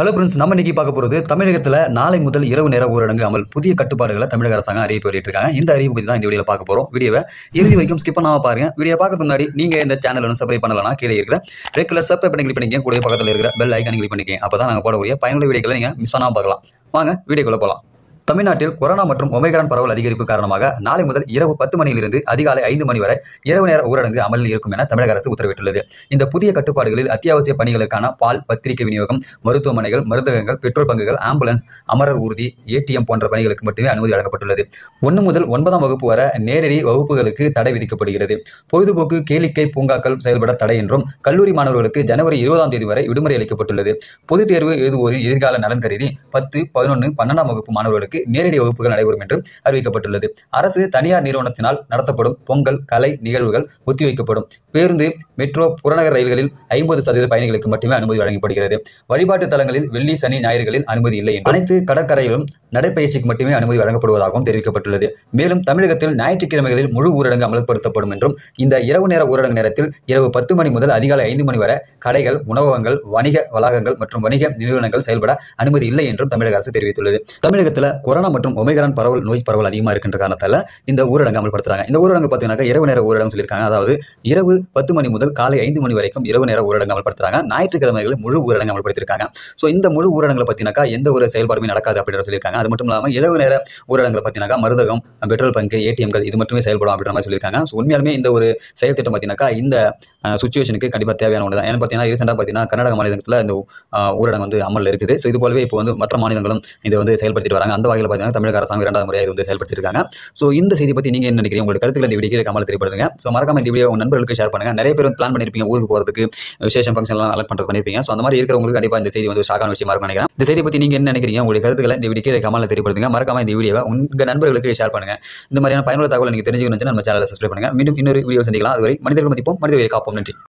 hello friends நம்ம இன்றைக்கி பார்க்க போகிறது தமிழகத்தில் நாளை முதல் இரவு நேர ஊரடங்கு அமல் புதிய கட்டுப்பாடுகளை தமிழக அரசாங்கம் அறிவிப்பு இருக்காங்க இந்த அறிவிப்பு பற்றி தான் இந்த வீடியோ பார்க்க போகிறோம் வீடியோவை இறுதி வரைக்கும் ஸ்கிப் பண்ணாமல் பாருங்க வீடியோ பார்க்க முன்னாடி நீங்கள் இந்த சேனல் ஒன்று சப்ரை பண்ணலாம் கீழே இருக்கிற ரெட் சப்ரை பண்ணி கிளிக் பண்ணிக்கங்க கூட பக்கத்தில் இருக்கிற பெல் ஐக்கான் கிளிக் பண்ணிக்கங்க அப்போ தான் நாங்கள் போடக்கூடிய பயனுள்ள வீடியோக்களை நீங்கள் மிஸ் பண்ணாமல் பார்க்கலாம் வாங்க வீடியோக்குள்ளே போகலாம் தமிழ்நாட்டில் கொரோனா மற்றும் ஒமைகிரான் பரவல் அதிகரிப்பு காரணமாக நாளை முதல் இரவு பத்து மணியிலிருந்து அதிகாலை ஐந்து மணி வரை இரவு நேர ஊரடங்கு அமலில் இருக்கும் என தமிழக அரசு உத்தரவிட்டுள்ளது இந்த புதிய கட்டுப்பாடுகளில் அத்தியாவசிய பணிகளுக்கான பால் பத்திரிகை விநியோகம் மருத்துவமனைகள் மருந்தகங்கள் பெட்ரோல் பங்குகள் ஆம்புலன்ஸ் அமரர் ஊர்தி ஏடிஎம் போன்ற பணிகளுக்கு மட்டுமே அனுமதி வழங்கப்பட்டுள்ளது ஒன்று முதல் ஒன்பதாம் வகுப்பு வர நேரடி வகுப்புகளுக்கு தடை விதிக்கப்படுகிறது பொழுதுபோக்கு கேளிக்கை பூங்காக்கள் செயல்பட தடை என்றும் கல்லூரி மாணவர்களுக்கு ஜனவரி இருபதாம் தேதி வரை விடுமுறை அளிக்கப்பட்டுள்ளது பொதுத் தேர்வு எழுதுவோரின் எதிர்கால நலன் கருதி பத்து பதினொன்று பன்னெண்டாம் வகுப்பு மாணவர்களுக்கு நேரடி வகுப்புகள் நடைபெறும் என்றும் அறிவிக்கப்பட்டுள்ளது அரசு தனியார் நிறுவனத்தினால் நடத்தப்படும் பொங்கல் கலை நிகழ்வுகள் ஒத்திவைக்கப்படும் பேருந்து மெட்ரோ புறநகர் ரயில்களில் ஐம்பது சதவீத பயணிகளுக்கு மட்டுமே அனுமதி வழங்கப்படுகிறது வழிபாட்டு தலங்களில் வெள்ளி சனி ஞாயிறுகளில் அனுமதி இல்லை அனைத்து கடற்கரையிலும் நடைப்பயிற்சிக்கு மட்டுமே அனுமதி வழங்கப்படுவதாகவும் தெரிவிக்கப்பட்டுள்ளது மேலும் தமிழகத்தில் ஞாயிற்றுக்கிழமைகளில் முழு ஊரடங்கு அமல்படுத்தப்படும் என்றும் இந்த இரவு நேர ஊரடங்கு நேரத்தில் இரவு பத்து மணி முதல் அதிகாலை ஐந்து மணி வரை கடைகள் உணவகங்கள் வணிக வளாகங்கள் மற்றும் வணிக நிறுவனங்கள் செயல்பட அனுமதி இல்லை என்றும் தமிழக அரசு தெரிவித்துள்ளது தமிழகத்தில் கொரோனா மற்றும் ஒமேகரான் பரவல் நோய் பரவல் அதிகமாக இருக்கின்ற காரணத்தால் இந்த ஊரடங்கு அமல்படுத்துறாங்க இந்த ஊரடங்கு பார்த்தீங்கன்னா இரவு நேர ஊரடங்கு சொல்லியிருக்காங்க அதாவது இரவு பத்து மணி முதல் காலை ஐந்து மணி வரைக்கும் இரவு நேர ஊரடங்கு அமல்படுத்துகிறாங்க ஞாயிற்றுக்கிழமைகளில் முழு ஊரடங்கு அமல்படுத்திருக்காங்க ஸோ இந்த முழு ஊரடங்கு பார்த்தீங்கன்னா எந்த ஒரு செயல்பாடுமே நடக்காது அப்படின்னு சொல்லியிருக்காங்க அது மட்டும் இல்லாமல் இரவு நேர ஊரடங்களை பார்த்தீங்கன்னா மருதகம் பெட்ரோல் பங்கு ஏடிஎம்கள் இது மட்டுமே செயல்படும் அப்படின்ற மாதிரி சொல்லியிருக்காங்க ஸோ உண்மையாலுமே இந்த ஒரு செயல் திட்டம் பார்த்தீங்கன்னாக்கா இந்த சுச்சுவேஷனுக்கு கண்டிப்பாக தேவையான ஒன்று தான் ஏன்னா பார்த்தீங்கன்னா ரீசெண்டாக பார்த்தீங்கன்னா கர்நாடக மாநிலத்தில் இந்த ஊரடங்கு வந்து அமல் இருக்குது ஸோ இது போலவே இப்போ வந்து மற்ற மாநிலங்களும் இதை வந்து செயல்படுத்திட்டு வராங்க அந்த வகையில் பார்த்தீங்கன்னா தமிழக அரசாங்கம் இரண்டாவது முறையாக இது வந்து செயல்படுத்திருக்காங்க ஸோ இந்த செய்தி பற்றி நீங்கள் என்ன நினைக்கிறீங்க உங்களுக்கு கருத்துக்கள் இந்த வீடியோ கமல் தெரியப்படுதுங்க ஸோ மறக்காம இந்த வீடியோ உங்கள் நண்பர்களுக்கு ஷேர் பண்ணுங்கள் நிறைய பேர் வந்து பிளான் பண்ணியிருப்பீங்க ஊருக்கு போகிறதுக்கு விசேஷம் ஃபங்க்ஷன்லாம் அலெக்ட் பண்ணுறது பண்ணியிருப்பீங்க ஸோ அந்த மாதிரி இருக்கிறவங்களுக்கு கண்டிப்பாக இந்த செய்தி வந்து ஷாக்கான விஷயமா இருக்கும் நினைக்கிறேன் இந்த செய்தி பற்றி நீங்கள் என்ன நினைக்கிறீங்க உங்களுக்கு கருத்துக்களை இந்த வீடியோ கமலில் தெரியப்படுத்துங்க மறக்காம இந்த வீடியோவை உங்கள் நண்பர்களுக்கு ஷேர் பண்ணுங்கள் இந்த மாதிரியான பயனுள்ள தகவல் நீங்கள் தெரிஞ்சுக்கணும்னு நம்ம சேனலில் சப்ஸ்கிரைப் பண்ணுங்கள் மீண்டும் இன்னொரு வீடியோ சந்திக்கலாம் அதுவரை மனிதர்கள் மதிப்போம் வீடியோ காப்போம் நன்றி